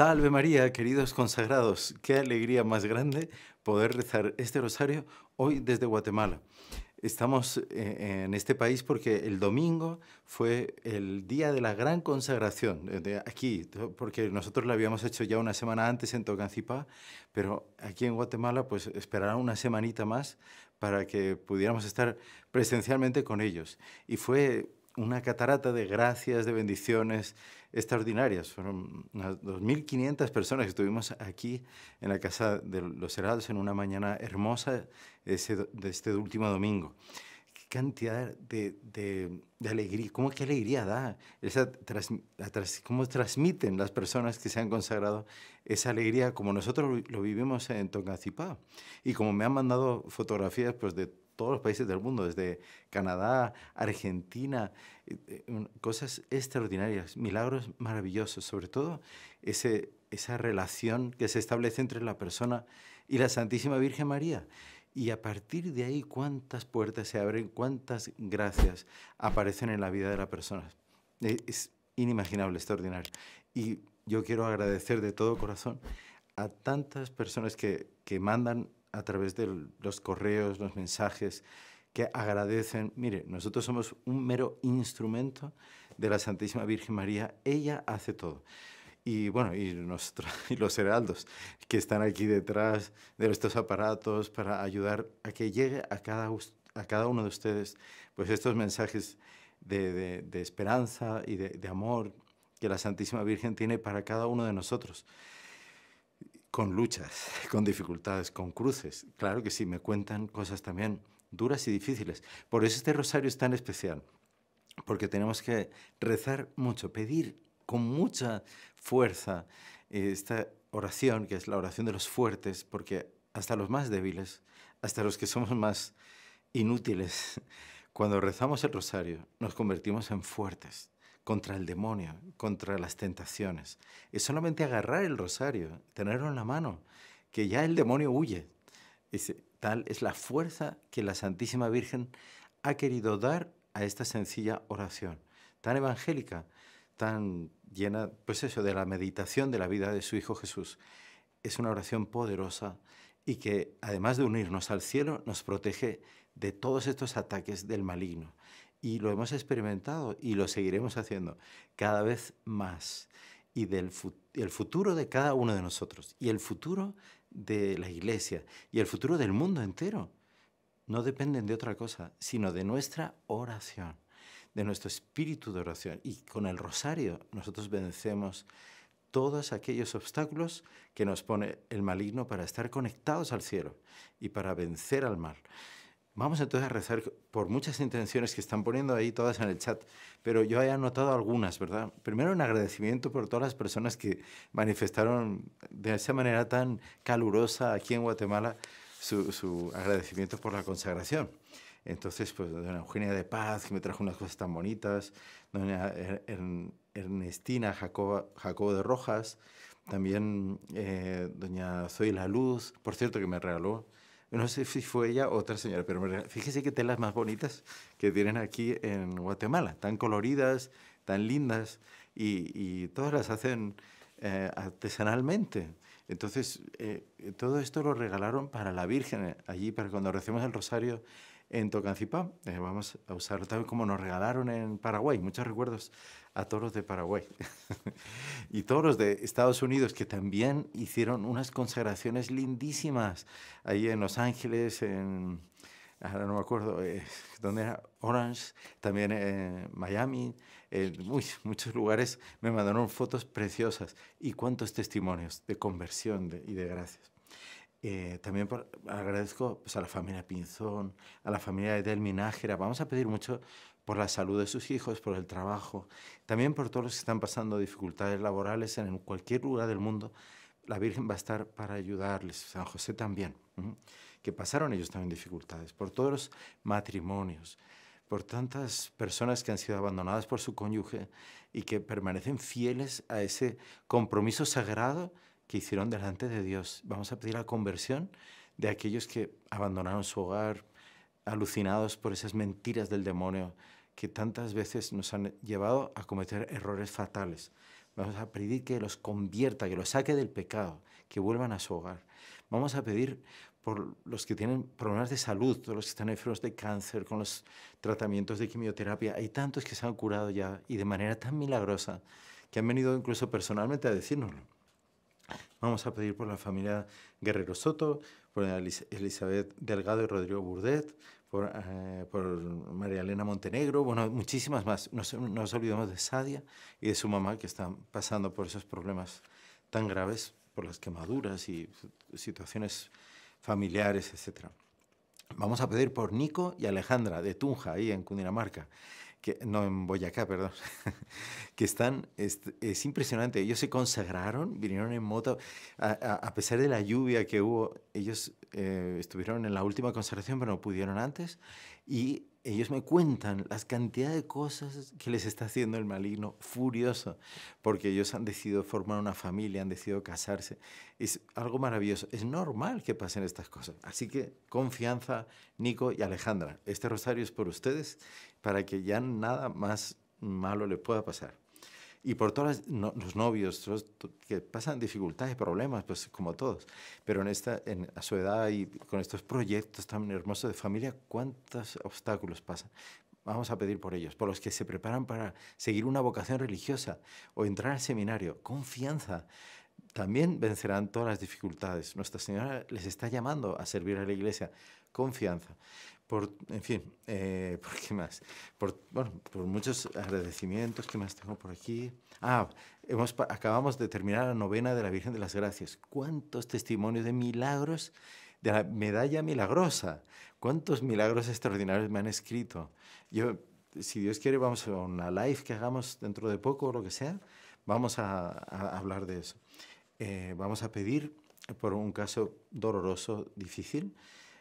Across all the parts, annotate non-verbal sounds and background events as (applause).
Salve María, queridos consagrados, qué alegría más grande poder rezar este rosario hoy desde Guatemala. Estamos eh, en este país porque el domingo fue el día de la gran consagración eh, de aquí, porque nosotros lo habíamos hecho ya una semana antes en Tocancipá, pero aquí en Guatemala pues esperarán una semanita más para que pudiéramos estar presencialmente con ellos. Y fue una catarata de gracias, de bendiciones extraordinarias. Fueron unas 2.500 personas que estuvimos aquí en la Casa de los Heraldos en una mañana hermosa de este último domingo. Qué cantidad de, alegría, cómo qué alegría da, esa cómo transmiten las personas que se han consagrado esa alegría como nosotros lo vivimos en Tocancipá. Y como me han mandado fotografías pues, de todos los países del mundo, desde Canadá, Argentina, eh, eh, cosas extraordinarias, milagros maravillosos, sobre todo ese, esa relación que se establece entre la persona y la Santísima Virgen María. Y a partir de ahí, cuántas puertas se abren, cuántas gracias aparecen en la vida de la persona. Eh, es inimaginable, extraordinario. Y yo quiero agradecer de todo corazón a tantas personas que, que mandan a través de los correos, los mensajes, que agradecen, mire, nosotros somos un mero instrumento de la Santísima Virgen María, ella hace todo. Y bueno, y, (laughs) y los heraldos que están aquí detrás de estos aparatos para ayudar a que llegue a cada, uno de ustedes, pues estos mensajes de, esperanza y de amor que la Santísima Virgen tiene para cada uno de nosotros con luchas, (laughs) con dificultades, con cruces. Claro que sí, me cuentan cosas también duras y difíciles. Por eso este rosario es tan especial, porque tenemos que rezar mucho, pedir con mucha fuerza eh, esta oración, que es la oración de los fuertes, porque hasta los más débiles, hasta los que somos más inútiles, (laughs) cuando rezamos el rosario nos convertimos en fuertes contra el demonio, contra las tentaciones. Es solamente agarrar el rosario, tenerlo en la mano, que ya el demonio huye. tal es la fuerza que la Santísima Virgen ha querido dar a esta sencilla oración, tan evangélica, tan llena, pues eso, de la meditación de la vida de su Hijo Jesús. Es una oración poderosa y que, además de unirnos al cielo, nos protege de todos estos ataques del maligno y lo hemos experimentado y lo seguiremos haciendo cada vez más. Y del el futuro de cada uno de nosotros y el futuro de la iglesia y el futuro del mundo entero no dependen de otra cosa, sino de nuestra oración, de nuestro espíritu de oración. Y con el rosario nosotros vencemos todos aquellos obstáculos que nos pone el maligno para estar conectados al cielo y para vencer al mal. Vamos entonces a rezar por muchas intenciones que están poniendo ahí todas en el chat, pero yo he anotado algunas, ¿verdad? Primero un agradecimiento por todas las personas que manifestaron de esa manera tan calurosa aquí en Guatemala su, agradecimiento por la consagración. Entonces, pues, doña Eugenia de Paz, que me trajo unas cosas tan bonitas, doña er-, er-, Ernestina Jacobo de Rojas, también eh, doña Soy la Luz, por cierto, que me regaló no sé si fue ella o otra señora, pero fíjese qué telas más bonitas que tienen aquí en Guatemala, tan coloridas, tan lindas, y, todas las hacen eh, artesanalmente. Entonces, eh, todo esto lo regalaron para la Virgen, eh, allí, para cuando recemos el rosario en Tocancipá. vamos a usarlo también como nos regalaron en Paraguay, muchos recuerdos a los de Paraguay (laughs) y todos los de Estados Unidos que también hicieron unas consagraciones lindísimas ahí en Los Ángeles, en, ahora no me acuerdo, eh, dónde era Orange, también en eh, Miami, en eh, muchos lugares me mandaron fotos preciosas y cuántos testimonios de conversión y de gracias. también agradezco pues, a la familia Pinzón, a la familia de Minajera, Vamos a pedir mucho por la salud de sus hijos, por el trabajo, también por todos los que están pasando dificultades laborales en cualquier lugar del mundo, la Virgen va a estar para ayudarles, San José también, que pasaron ellos también dificultades, por todos los matrimonios, por tantas personas que han sido abandonadas por su cónyuge y que permanecen fieles a ese compromiso sagrado que hicieron delante de Dios. Vamos a pedir la conversión de aquellos que abandonaron su hogar, alucinados por esas mentiras del demonio que tantas veces nos han llevado a cometer errores fatales. Vamos a pedir que los convierta, que los saque del pecado, que vuelvan a su hogar. Vamos a pedir por los que tienen problemas de salud, todos los que están enfermos de cáncer, con los tratamientos de quimioterapia. Hay tantos que se han curado ya y de manera tan milagrosa que han venido incluso personalmente a decírnoslo. Vamos a pedir por la familia Guerrero Soto, por Elizabeth Delgado y Rodrigo Burdet, eh, por, María Elena Montenegro, bueno, muchísimas más. no nos olvidemos de Sadia y de su mamá que están pasando por esos problemas tan graves, por las quemaduras y situaciones familiares, etc. Vamos a pedir por Nico y Alejandra de Tunja, ahí en Cundinamarca que, no, en Boyacá, perdón, (laughs) que están, este, es, impresionante, ellos se consagraron, vinieron en moto, a, pesar de la lluvia que hubo, ellos eh, estuvieron en la última consagración, pero no pudieron antes, y ellos me cuentan las cantidad de cosas que les está haciendo el maligno furioso, porque ellos han decidido formar una familia, han decidido casarse. Es algo maravilloso. Es normal que pasen estas cosas. Así que confianza, Nico y Alejandra. Este rosario es por ustedes para que ya nada más malo les pueda pasar y por todos los novios que pasan dificultades, problemas, pues como todos. Pero en esta, en, a su edad y con estos proyectos tan hermosos de familia, ¿cuántos obstáculos pasan? Vamos a pedir por ellos, por los que se preparan para seguir una vocación religiosa o entrar al seminario. Confianza. También vencerán todas las dificultades. Nuestra Señora les está llamando a servir a la Iglesia. Confianza por, en fin, eh, (laughs) ¿por qué más? Por, bueno, por muchos agradecimientos que más tengo por aquí. Ah, hemos, acabamos de terminar la novena de la Virgen de las Gracias. ¿Cuántos testimonios de milagros, de la medalla milagrosa? ¿Cuántos milagros extraordinarios me han escrito? Yo, si Dios quiere, vamos a una live que hagamos dentro de poco o lo que sea. Vamos a, hablar de eso. Eh, vamos a pedir por un caso doloroso, difícil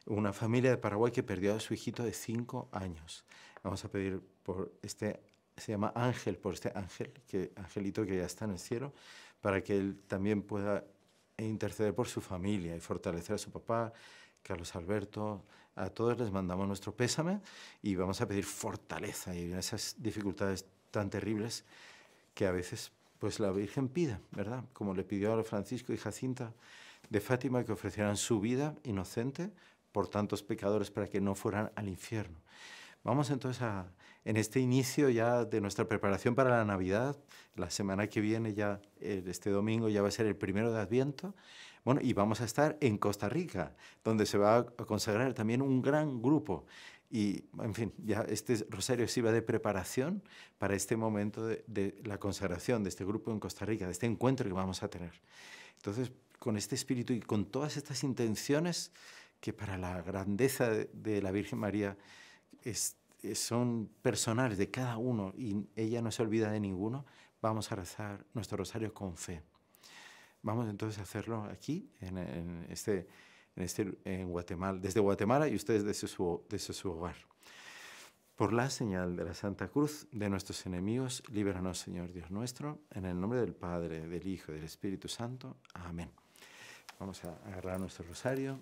una familia de Paraguay que perdió a su hijito de cinco años. Vamos a pedir por este, se llama Ángel, por este ángel, que, angelito que ya está en el cielo, para que él también pueda interceder por su familia y fortalecer a su papá, Carlos Alberto, a todos les mandamos nuestro pésame y vamos a pedir fortaleza y esas dificultades tan terribles que a veces pues la Virgen pide, ¿verdad? Como le pidió a Francisco y Jacinta de Fátima que ofrecieran su vida inocente por tantos pecadores para que no fueran al infierno. Vamos entonces a, en este inicio ya de nuestra preparación para la Navidad, la semana que viene ya, este domingo ya va a ser el primero de Adviento, bueno, y vamos a estar en Costa Rica, donde se va a consagrar también un gran grupo. Y, en fin, ya este rosario sirve de preparación para este momento de, de la consagración de este grupo en Costa Rica, de este encuentro que vamos a tener. Entonces, con este espíritu y con todas estas intenciones, que para la grandeza de la Virgen María son personales de cada uno y ella no se olvida de ninguno, vamos a rezar nuestro rosario con fe. Vamos entonces a hacerlo aquí, en este, en, este, en Guatemala, desde Guatemala y ustedes desde su, desde su hogar. Por la señal de la Santa Cruz de nuestros enemigos, líbranos, Señor Dios nuestro, en el nombre del Padre, del Hijo y del Espíritu Santo. Amén. Vamos a agarrar nuestro rosario.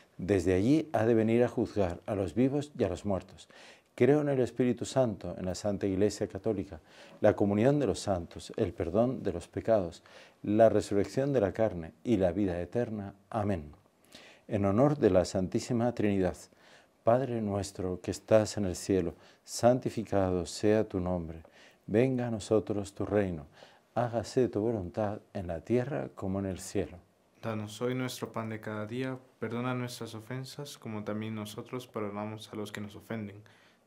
desde allí ha de venir a juzgar a los vivos y a los muertos. Creo en el Espíritu Santo, en la Santa Iglesia Católica, la comunión de los santos, el perdón de los pecados, la resurrección de la carne y la vida eterna. Amén. En honor de la Santísima Trinidad, Padre nuestro que estás en el cielo, santificado sea tu nombre. Venga a nosotros tu reino. Hágase tu voluntad en la tierra como en el cielo. Danos hoy nuestro pan de cada día, perdona nuestras ofensas, como también nosotros perdonamos a los que nos ofenden.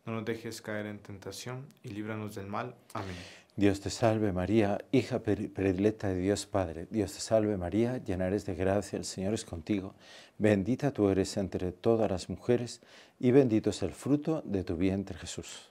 No nos dejes caer en tentación y líbranos del mal. Amén. Dios te salve María, hija predilecta de Dios Padre. Dios te salve María, llena eres de gracia, el Señor es contigo. Bendita tú eres entre todas las mujeres y bendito es el fruto de tu vientre Jesús.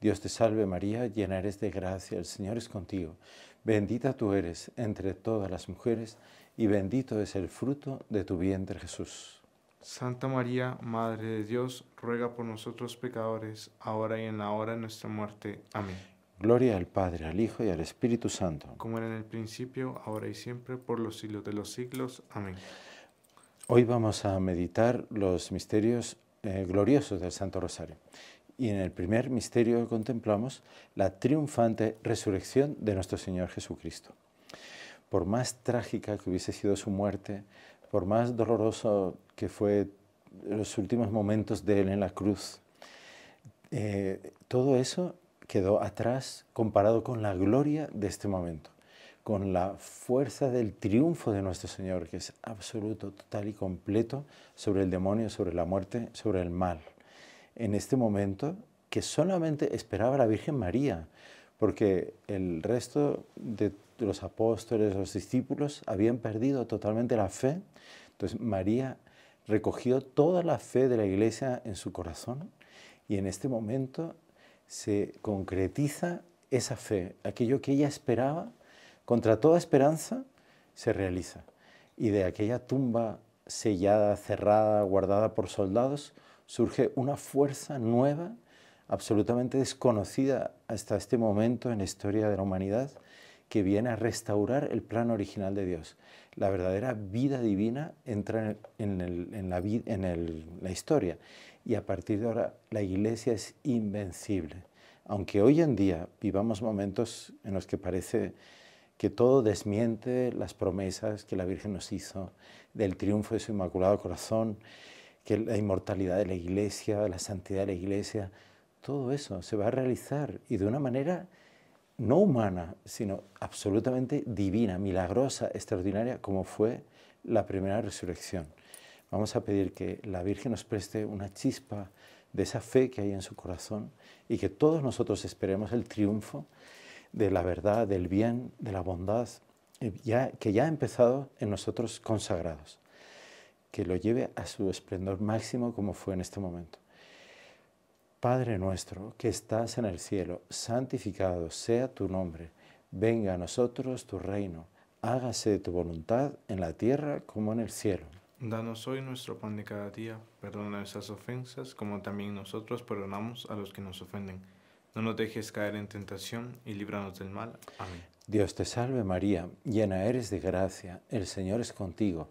Dios te salve María, llena eres de gracia, el Señor es contigo. Bendita tú eres entre todas las mujeres y bendito es el fruto de tu vientre Jesús. Santa María, Madre de Dios, ruega por nosotros pecadores, ahora y en la hora de nuestra muerte. Amén. Gloria al Padre, al Hijo y al Espíritu Santo. Como era en el principio, ahora y siempre, por los siglos de los siglos. Amén. Hoy vamos a meditar los misterios eh, gloriosos del Santo Rosario y en el primer misterio que contemplamos, la triunfante resurrección de nuestro Señor Jesucristo. Por más trágica que hubiese sido su muerte, por más doloroso que fue los últimos momentos de él en la cruz, eh, todo eso quedó atrás comparado con la gloria de este momento, con la fuerza del triunfo de nuestro Señor, que es absoluto, total y completo sobre el demonio, sobre la muerte, sobre el mal en este momento que solamente esperaba la Virgen María, porque el resto de los apóstoles, los discípulos, habían perdido totalmente la fe. Entonces María recogió toda la fe de la iglesia en su corazón y en este momento se concretiza esa fe, aquello que ella esperaba, contra toda esperanza, se realiza. Y de aquella tumba sellada, cerrada, guardada por soldados, surge una fuerza nueva, absolutamente desconocida hasta este momento en la historia de la humanidad, que viene a restaurar el plan original de Dios. La verdadera vida divina entra en, la historia y a partir de ahora la iglesia es invencible. Aunque hoy en día vivamos momentos en los que parece que todo desmiente las promesas que la Virgen nos hizo del triunfo de su Inmaculado Corazón, que la inmortalidad de la iglesia, la santidad de la iglesia, todo eso se va a realizar y de una manera no humana, sino absolutamente divina, milagrosa, extraordinaria, como fue la primera resurrección. Vamos a pedir que la Virgen nos preste una chispa de esa fe que hay en su corazón y que todos nosotros esperemos el triunfo de la verdad, del bien, de la bondad, eh, que ya ha empezado en nosotros consagrados que lo lleve a su esplendor máximo como fue en este momento. Padre nuestro que estás en el cielo, santificado sea tu nombre, venga a nosotros tu reino, hágase tu voluntad en la tierra como en el cielo. Danos hoy nuestro pan de cada día, perdona nuestras ofensas como también nosotros perdonamos a los que nos ofenden. No nos dejes caer en tentación y líbranos del mal. Amén. Dios te salve María, llena eres de gracia, el Señor es contigo.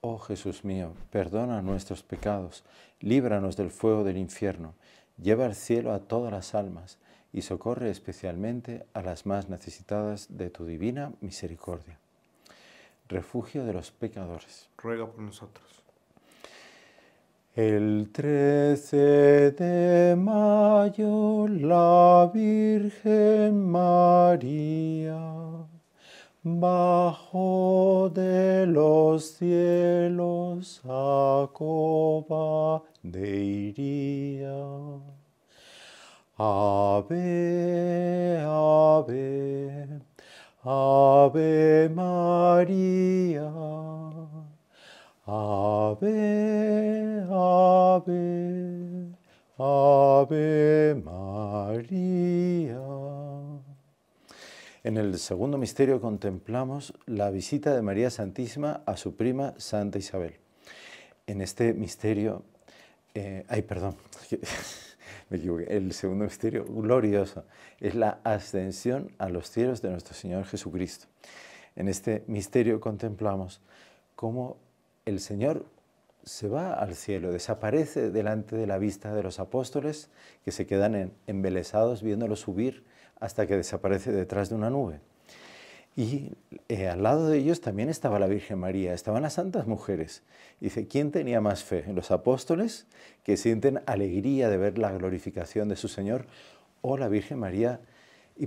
Oh Jesús mío, perdona nuestros pecados, líbranos del fuego del infierno, lleva al cielo a todas las almas y socorre especialmente a las más necesitadas de tu divina misericordia. Refugio de los pecadores. Ruega por nosotros. El 13 de mayo la Virgen María bajo de los cielos acoba de iría. Ave, ave, ave María. Ave, ave, ave María. En el segundo misterio contemplamos la visita de María Santísima a su prima Santa Isabel. En este misterio, eh, ay, perdón, (laughs) me equivoqué, el segundo misterio glorioso es la ascensión a los cielos de nuestro Señor Jesucristo. En este misterio contemplamos cómo el Señor se va al cielo, desaparece delante de la vista de los apóstoles que se quedan embelesados viéndolo subir hasta que desaparece detrás de una nube. Y eh, al lado de ellos también estaba la Virgen María, estaban las santas mujeres. Dice, ¿quién tenía más fe? en ¿Los apóstoles, que sienten alegría de ver la glorificación de su Señor, o la Virgen María?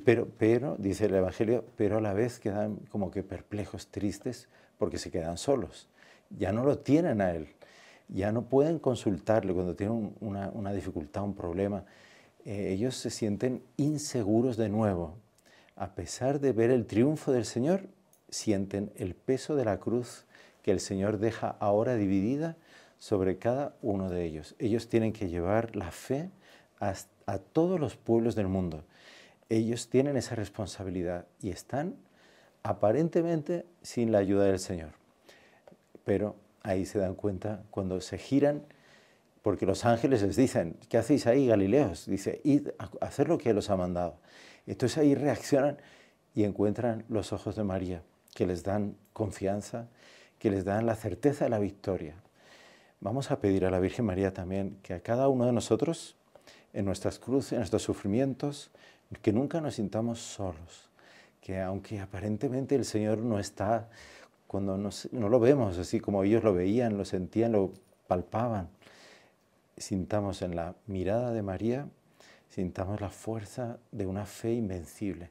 pero, dice el Evangelio, pero a la vez quedan como que perplejos, tristes, porque se quedan solos. Ya no lo tienen a Él, ya no pueden consultarle cuando tienen una, una dificultad, un problema eh, ellos se sienten inseguros de nuevo. A pesar de ver el triunfo del Señor, sienten el peso de la cruz que el Señor deja ahora dividida sobre cada uno de ellos. Ellos tienen que llevar la fe a todos los pueblos del mundo. Ellos tienen esa responsabilidad y están aparentemente sin la ayuda del Señor. Pero ahí se dan cuenta cuando se giran porque los ángeles les dicen, ¿qué hacéis ahí, Galileos? Dice, id a hacer lo que los ha mandado. Entonces ahí reaccionan y encuentran los ojos de María, que les dan confianza, que les dan la certeza de la victoria. Vamos a pedir a la Virgen María también que a cada uno de nosotros, en nuestras cruces, en nuestros sufrimientos, que nunca nos sintamos solos, que aunque aparentemente el Señor no está, cuando no lo vemos así como ellos lo veían, lo sentían, lo palpaban, sintamos en la mirada de María, sintamos la fuerza de una fe invencible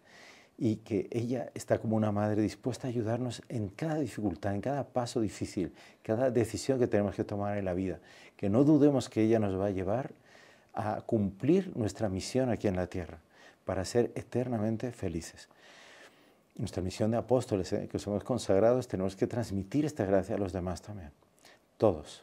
y que ella está como una madre dispuesta a ayudarnos en cada dificultad, en cada paso difícil, cada decisión que tenemos que tomar en la vida. Que no dudemos que ella nos va a llevar a cumplir nuestra misión aquí en la tierra para ser eternamente felices. Nuestra misión de apóstoles, eh, que somos consagrados, tenemos que transmitir esta gracia a los demás también, todos.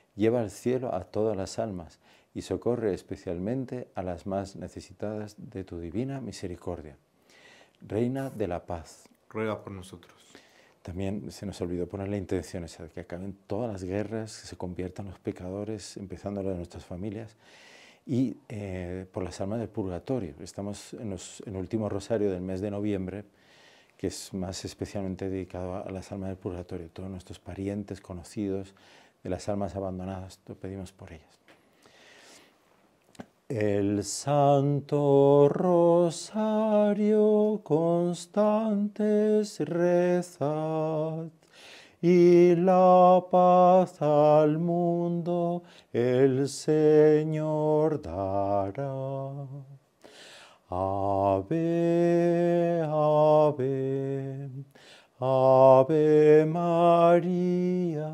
lleva al cielo a todas las almas y socorre especialmente a las más necesitadas de tu divina misericordia. Reina de la paz. Ruega por nosotros. También se nos olvidó poner la intención esa, que acaben todas las guerras, que se conviertan los pecadores, empezando las de nuestras familias, y eh, por las almas del purgatorio. Estamos en, en el último rosario del mes de noviembre, que es más especialmente dedicado a las almas del purgatorio, todos nuestros parientes, conocidos, de las almas abandonadas, te pedimos por ellas. El Santo Rosario constantes rezad y la paz al mundo el Señor dará. Ave, ave, ave María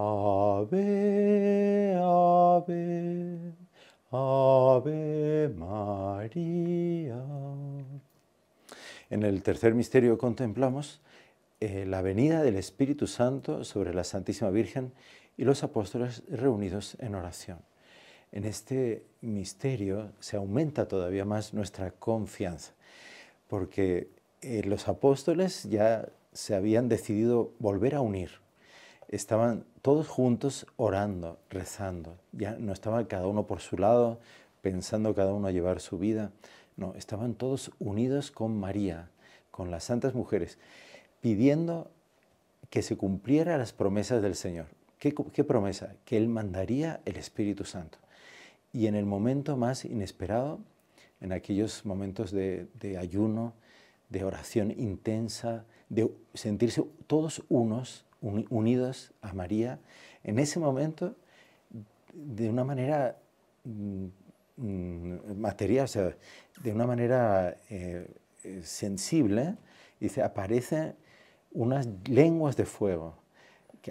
Ave, ave, ave María. En el tercer misterio contemplamos eh, la venida del Espíritu Santo sobre la Santísima Virgen y los apóstoles reunidos en oración. En este misterio se aumenta todavía más nuestra confianza, porque eh, los apóstoles ya se habían decidido volver a unir estaban todos juntos orando, rezando. Ya no estaban cada uno por su lado, pensando cada uno a llevar su vida. No, estaban todos unidos con María, con las santas mujeres, pidiendo que se cumpliera las promesas del Señor. ¿Qué, promesa? Que Él mandaría el Espíritu Santo. Y en el momento más inesperado, en aquellos momentos de ayuno, de oración intensa, de sentirse todos unos, unidos a María, en ese momento, de una manera mm, material, o sea, de una manera eh, eh, sensible, aparecen unas lenguas de fuego.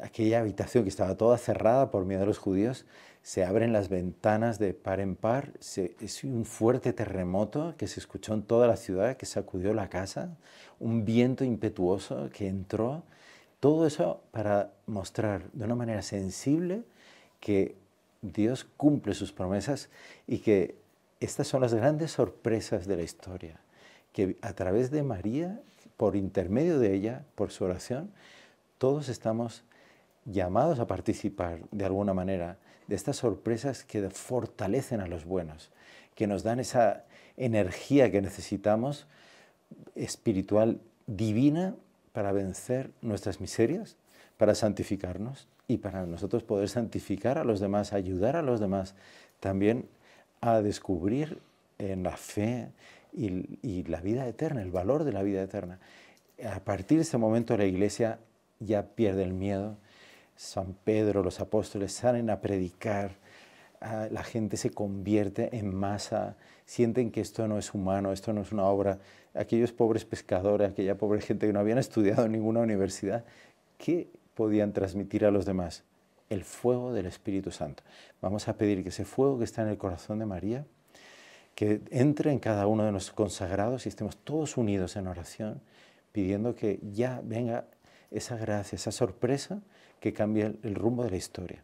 Aquella habitación que estaba toda cerrada por miedo a los judíos, se abren las ventanas de par en par, es un fuerte terremoto que se escuchó en toda la ciudad, que sacudió la casa, un viento impetuoso que entró todo eso para mostrar de una manera sensible que Dios cumple sus promesas y que estas son las grandes sorpresas de la historia, que a través de María, por intermedio de ella, por su oración, todos estamos llamados a participar de alguna manera de estas sorpresas que fortalecen a los buenos, que nos dan esa energía que necesitamos espiritual divina para vencer nuestras miserias, para santificarnos y para nosotros poder santificar a los demás, ayudar a los demás también a descubrir en la fe y, y la vida eterna, el valor de la vida eterna. A partir de ese momento la iglesia ya pierde el miedo. San Pedro, los apóstoles salen a predicar, la gente se convierte en masa, sienten que esto no es humano, esto no es una obra. Aquellos pobres pescadores, aquella pobre gente que no habían estudiado en ninguna universidad, ¿qué podían transmitir a los demás? El fuego del Espíritu Santo. Vamos a pedir que ese fuego que está en el corazón de María, que entre en cada uno de los consagrados y estemos todos unidos en oración, pidiendo que ya venga esa gracia, esa sorpresa que cambie el rumbo de la historia.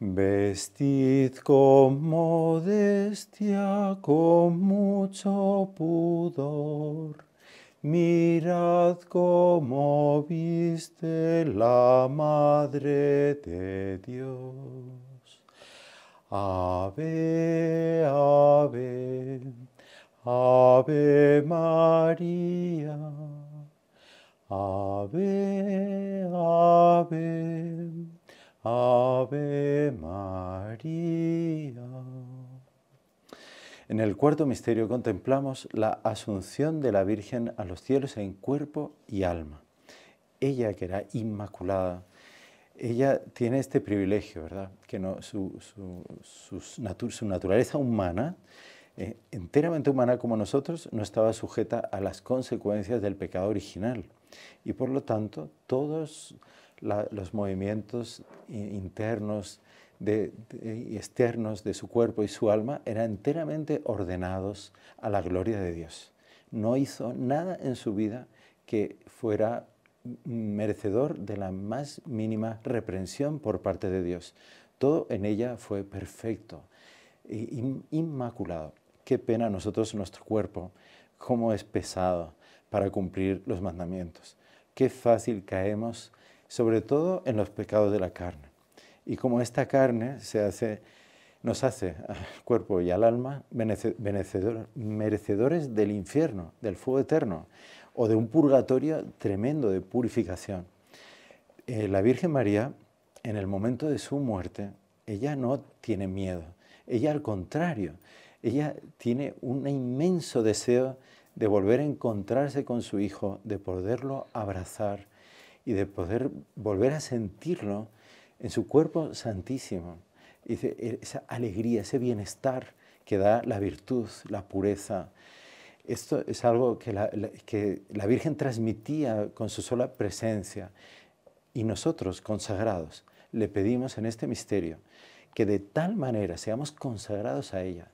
Vestid con modestia, con mucho pudor. Mirad cómo viste la Madre de Dios. Ave, ave, ave María. Ave, ave. Ave María. En el cuarto misterio contemplamos la asunción de la Virgen a los cielos en cuerpo y alma. Ella que era inmaculada, ella tiene este privilegio, ¿verdad? Que no, su, naturaleza humana, eh, enteramente humana como nosotros, no estaba sujeta a las consecuencias del pecado original. Y por lo tanto, todos los movimientos internos y externos de su cuerpo y su alma eran enteramente ordenados a la gloria de Dios. No hizo nada en su vida que fuera merecedor de la más mínima reprensión por parte de Dios. Todo en ella fue perfecto, inmaculado. Qué pena nosotros, nuestro cuerpo, cómo es pesado para cumplir los mandamientos. Qué fácil caemos sobre todo en los pecados de la carne. Y como esta carne nos hace al cuerpo y al alma merecedores del infierno, del fuego eterno, o de un purgatorio tremendo de purificación. Eh, la Virgen María, en el momento de su muerte, ella no tiene miedo, ella al contrario, ella tiene un inmenso deseo de volver a encontrarse con su hijo, de poderlo abrazar, y de poder volver a sentirlo en su cuerpo santísimo. Y esa alegría, ese bienestar que da la virtud, la pureza. Esto es algo que la Virgen transmitía con su sola presencia. Y nosotros, consagrados, le pedimos en este misterio que de tal manera seamos consagrados a ella,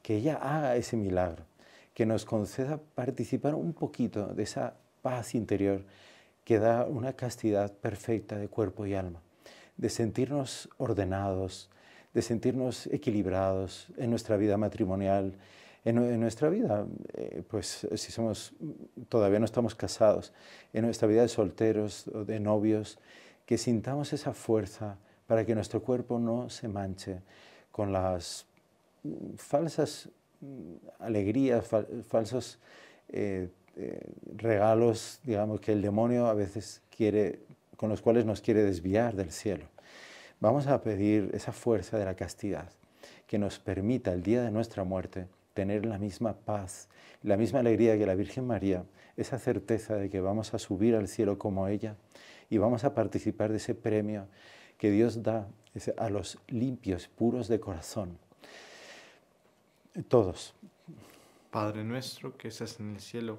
que ella haga ese milagro, que nos conceda participar un poquito de esa paz interior que da una castidad perfecta de cuerpo y alma, de sentirnos ordenados, de sentirnos equilibrados en nuestra vida matrimonial, en, nuestra vida, eh, pues si somos, todavía no estamos casados, en nuestra vida de solteros o de novios, que sintamos esa fuerza para que nuestro cuerpo no se manche con las mm, falsas mm, alegrías, falsos... Eh, eh, regalos, digamos, que el demonio a veces quiere, con los cuales nos quiere desviar del cielo. Vamos a pedir esa fuerza de la castidad que nos permita el día de nuestra muerte tener la misma paz, la misma alegría que la Virgen María, esa certeza de que vamos a subir al cielo como ella y vamos a participar de ese premio que Dios da a los limpios, puros de corazón. Todos. Padre nuestro que estás en el cielo,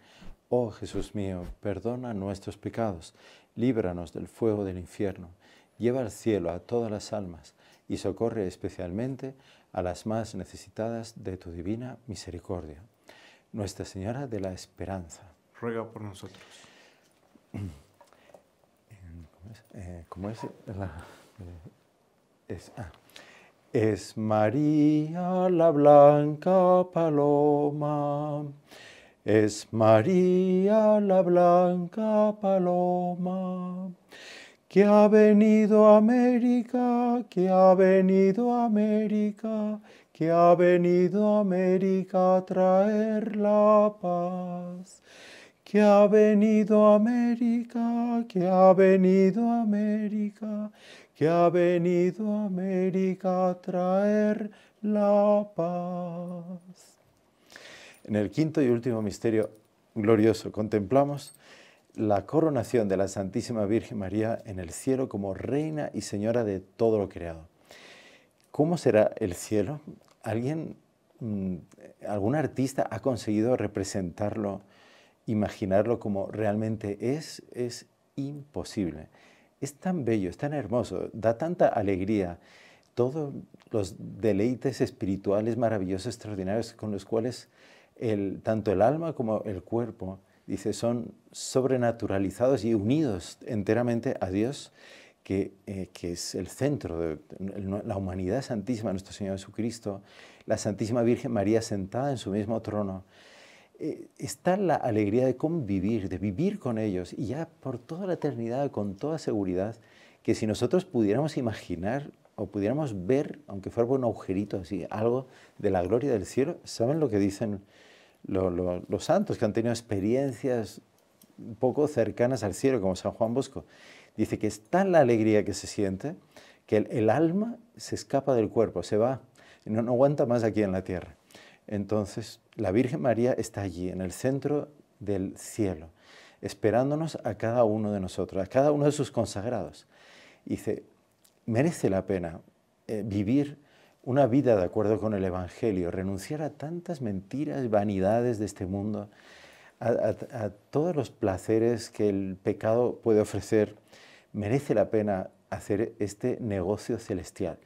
Oh Jesús mío, perdona nuestros pecados, líbranos del fuego del infierno, lleva al cielo a todas las almas y socorre especialmente a las más necesitadas de tu divina misericordia. Nuestra Señora de la Esperanza. Ruega por nosotros. (clears throat) Eh, ¿Cómo es? Eh, eh, ah. es María la blanca paloma es María la blanca paloma que ha venido a América, que ha venido a América, que ha venido a América a traer la paz. Que ha venido a América, que ha venido a América, que ha venido a América a traer la paz. En el quinto y último misterio glorioso contemplamos la coronación de la Santísima Virgen María en el cielo como reina y señora de todo lo creado. ¿Cómo será el cielo? ¿Alguien, mm, algún artista ha conseguido representarlo, imaginarlo como realmente es? Es imposible. Es tan bello, es tan hermoso, da tanta alegría. Todos los deleites espirituales maravillosos, extraordinarios con los cuales el, tanto el alma como el cuerpo, dice, son sobrenaturalizados y unidos enteramente a Dios, que, eh, que es el centro de la humanidad santísima, nuestro Señor Jesucristo, la Santísima Virgen María sentada en su mismo trono. Eh, está la alegría de convivir, de vivir con ellos, y ya por toda la eternidad, con toda seguridad, que si nosotros pudiéramos imaginar o pudiéramos ver, aunque fuera por un agujerito así, algo de la gloria del cielo, ¿saben lo que dicen? los santos que han tenido experiencias un poco cercanas al cielo, como San Juan Bosco. Dice que es tal la alegría que se siente que el, alma se escapa del cuerpo, se va, no, aguanta más aquí en la tierra. Entonces, la Virgen María está allí, en el centro del cielo, esperándonos a cada uno de nosotros, a cada uno de sus consagrados. dice, merece la pena eh, vivir una vida de acuerdo con el Evangelio, renunciar a tantas mentiras, vanidades de este mundo, a, todos los placeres que el pecado puede ofrecer, merece la pena hacer este negocio celestial.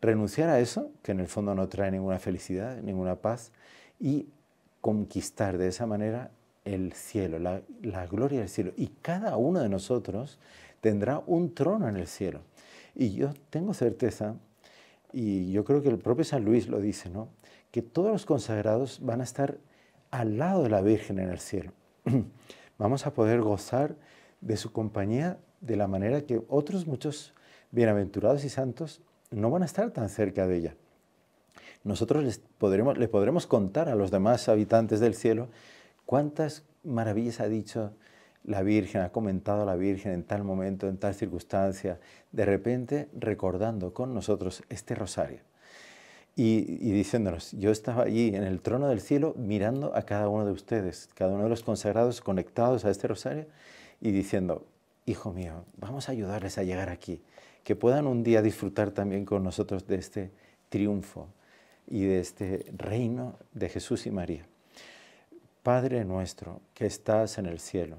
Renunciar a eso, que en el fondo no trae ninguna felicidad, ninguna paz, y conquistar de esa manera el cielo, la gloria del cielo. Y cada uno de nosotros tendrá un trono en el cielo. Y yo tengo certeza y yo creo que el propio San Luis lo dice, ¿no? que todos los consagrados van a estar al lado de la Virgen en el cielo. (clears throat) Vamos a poder gozar de su compañía de la manera que otros muchos bienaventurados y santos no van a estar tan cerca de ella. Nosotros les podremos, podremos contar a los demás habitantes del cielo cuántas maravillas ha dicho la Virgen, ha comentado a la Virgen en tal momento, en tal circunstancia, de repente recordando con nosotros este rosario y, diciéndonos, yo estaba allí en el trono del cielo mirando a cada uno de ustedes, cada uno de los consagrados conectados a este rosario y diciendo, hijo mío, vamos a ayudarles a llegar aquí, que puedan un día disfrutar también con nosotros de este triunfo y de este reino de Jesús y María. Padre nuestro que estás en el cielo,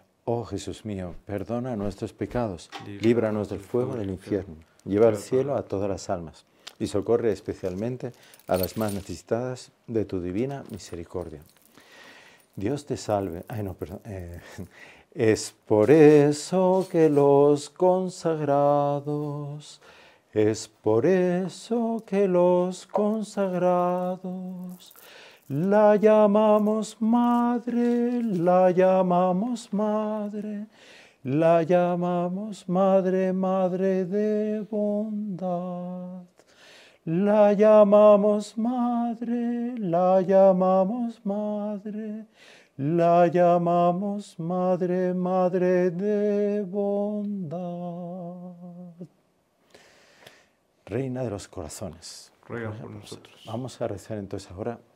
Oh Jesús mío, perdona nuestros pecados, líbranos del fuego del infierno, lleva al cielo a todas las almas y socorre especialmente a las más necesitadas de tu divina misericordia. Dios te salve. Ay, no, eh, (laughs) es por eso que los consagrados, es por eso que los consagrados, la llamamos madre, la llamamos madre, la llamamos madre, madre de bondad. La llamamos madre, la llamamos madre, la llamamos madre, madre de bondad. Reina de los corazones. Ruega por nosotros. Vamos a rezar entonces ahora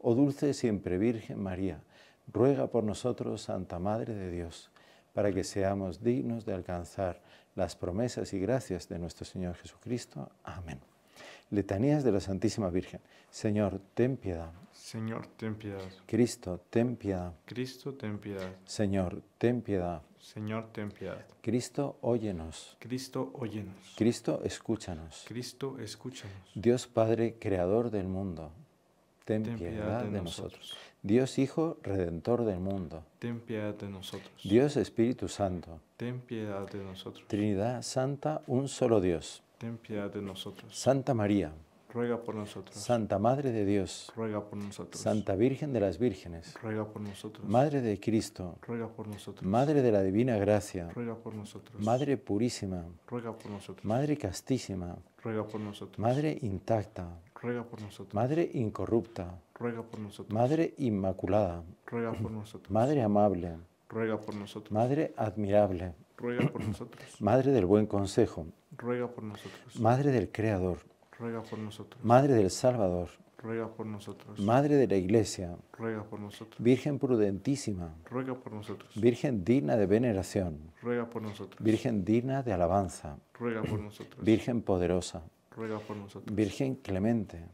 Oh dulce siempre Virgen María, ruega por nosotros, Santa Madre de Dios, para que seamos dignos de alcanzar las promesas y gracias de nuestro Señor Jesucristo. Amén. Letanías de la Santísima Virgen. Señor, ten piedad. Señor, ten piedad. Cristo, ten piedad. Cristo, ten piedad. Señor, ten piedad. Señor, ten piedad. Cristo, óyenos. Cristo, óyenos. Cristo, escúchanos. Cristo, escúchanos. Dios Padre, creador del mundo ten piedad de nosotros. Dios Hijo, Redentor del mundo, ten piedad de nosotros. Dios Espíritu Santo, ten piedad de nosotros. Trinidad Santa, un solo Dios, ten piedad de nosotros. Santa María, ruega por nosotros. Santa Madre de Dios, por nosotros. Santa Virgen de las Vírgenes, por nosotros. Madre de Cristo, por nosotros. Madre de la Divina Gracia, ruega por nosotros. Madre Purísima, por nosotros. Madre Castísima, por nosotros. Madre Intacta, Madre incorrupta, Madre inmaculada, Madre amable, Madre admirable, Madre del buen consejo, Madre del Creador, Madre del Salvador, Madre de la Iglesia, Virgen prudentísima, Virgen digna de veneración, Virgen digna de alabanza, Virgen poderosa, Virgen clemente,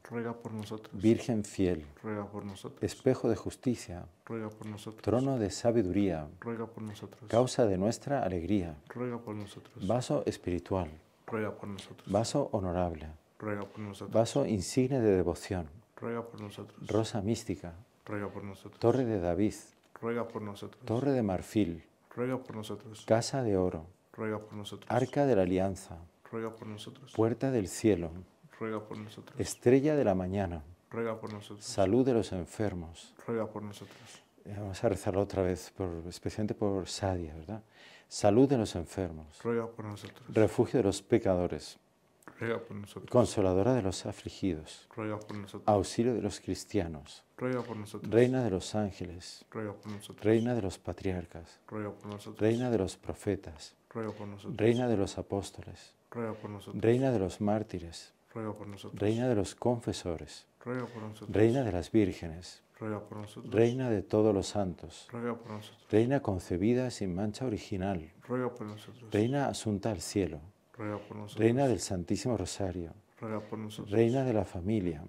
Virgen fiel, Espejo de justicia, Trono de sabiduría, Causa de nuestra alegría, Vaso espiritual, Vaso honorable, Vaso insigne de devoción, Rosa mística, Torre de David, Torre de marfil, Casa de oro, Arca de la alianza, Puerta del cielo, ruega por nosotros. Estrella de la mañana, por nosotros. Salud de los enfermos, ruega por nosotros. Vamos a rezarlo otra vez, por, especialmente por Sadia, ¿verdad? Salud de los enfermos, ruega por nosotros. Refugio de los pecadores, por nosotros. Consoladora de los afligidos, por nosotros. Auxilio de los cristianos, por nosotros. Reina de los ángeles, por nosotros. Reina de los patriarcas, por nosotros. Reina de los profetas, por nosotros. Reina de los apóstoles, Reina de los mártires, Reina de los confesores, Reina de las vírgenes, Reina de todos los santos, Reina concebida sin mancha original, Reina asunta al cielo, Reina del Santísimo Rosario, Reina de la familia,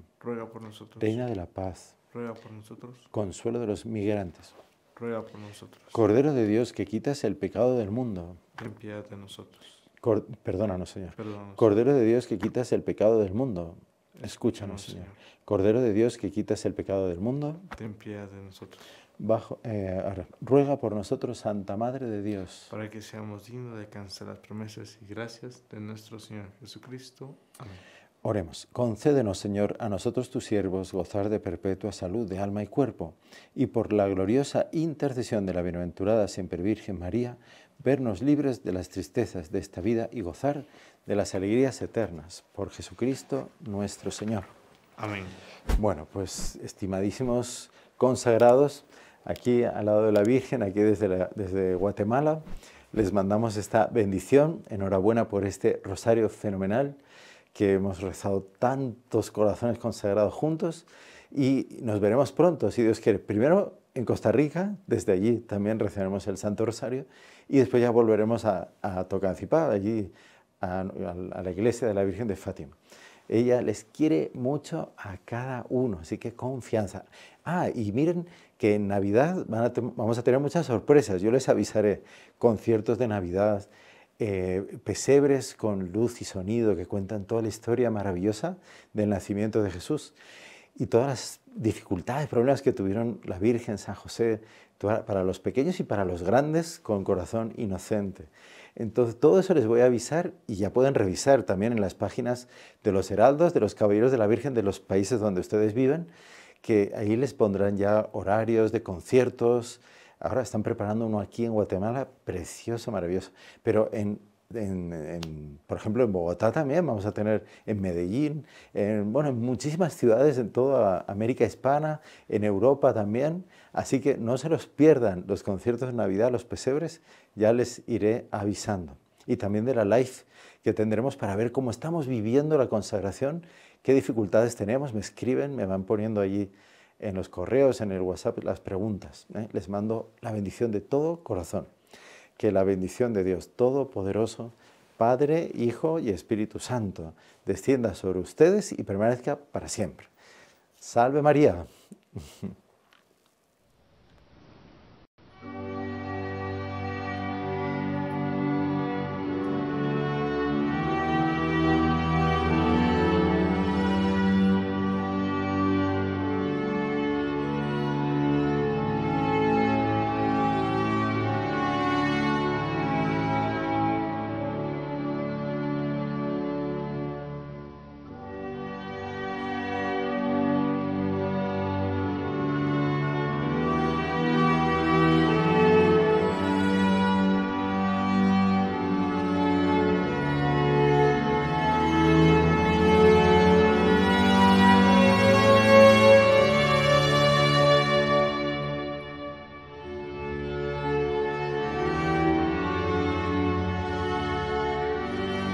Reina de la paz, por nosotros. Consuelo de los migrantes, ruega por nosotros. Cordero de Dios que quitas el pecado del mundo, ten de nosotros perdónanos, Señor. Cordero de Dios que quitas el pecado del mundo. Escúchanos, Señor. Cordero de Dios que quitas el pecado del mundo. Ten piedad de nosotros. Bajo, eh, ruega por nosotros, Santa Madre de Dios. Para que seamos dignos de alcanzar las promesas y gracias de nuestro Señor Jesucristo. Oremos. Concédenos, Señor, a nosotros tus siervos gozar de perpetua salud de alma y cuerpo, y por la gloriosa intercesión de la bienaventurada siempre Virgen María, vernos libres de las tristezas de esta vida y gozar de las alegrías eternas por Jesucristo nuestro Señor. Amén. Bueno, pues estimadísimos consagrados, aquí al lado de la Virgen, aquí desde, la, desde Guatemala, les mandamos esta bendición. Enhorabuena por este rosario fenomenal que hemos rezado tantos corazones consagrados juntos y nos veremos pronto, si Dios quiere. Primero en Costa Rica, desde allí también recibiremos el Santo Rosario y después ya volveremos a, a Tocancipá, allí a, la iglesia de la Virgen de Fátima. Ella les quiere mucho a cada uno, así que confianza. Ah, y miren que en Navidad vamos a tener muchas sorpresas, yo les avisaré, conciertos de Navidad, eh, pesebres con luz y sonido que cuentan toda la historia maravillosa del nacimiento de Jesús y todas las dificultades, problemas que tuvieron la Virgen, San José, para los pequeños y para los grandes con corazón inocente. Entonces, todo eso les voy a avisar y ya pueden revisar también en las páginas de los heraldos, de los caballeros de la Virgen, de los países donde ustedes viven, que ahí les pondrán ya horarios de conciertos. Ahora están preparando uno aquí en Guatemala, precioso, maravilloso. Pero en por ejemplo, en Bogotá también, vamos a tener en Medellín, en, bueno, muchísimas ciudades en toda América Hispana, en Europa también. Así que no se los pierdan los conciertos de Navidad, los pesebres, ya les iré avisando. Y también de la live que tendremos para ver cómo estamos viviendo la consagración, qué dificultades tenemos. Me escriben, me van poniendo allí en los correos, en el WhatsApp, las preguntas. ¿eh? Les mando la bendición de todo corazón que la bendición de Dios Todopoderoso, Padre, Hijo y Espíritu Santo, descienda sobre ustedes y permanezca para siempre. Salve María. (laughs)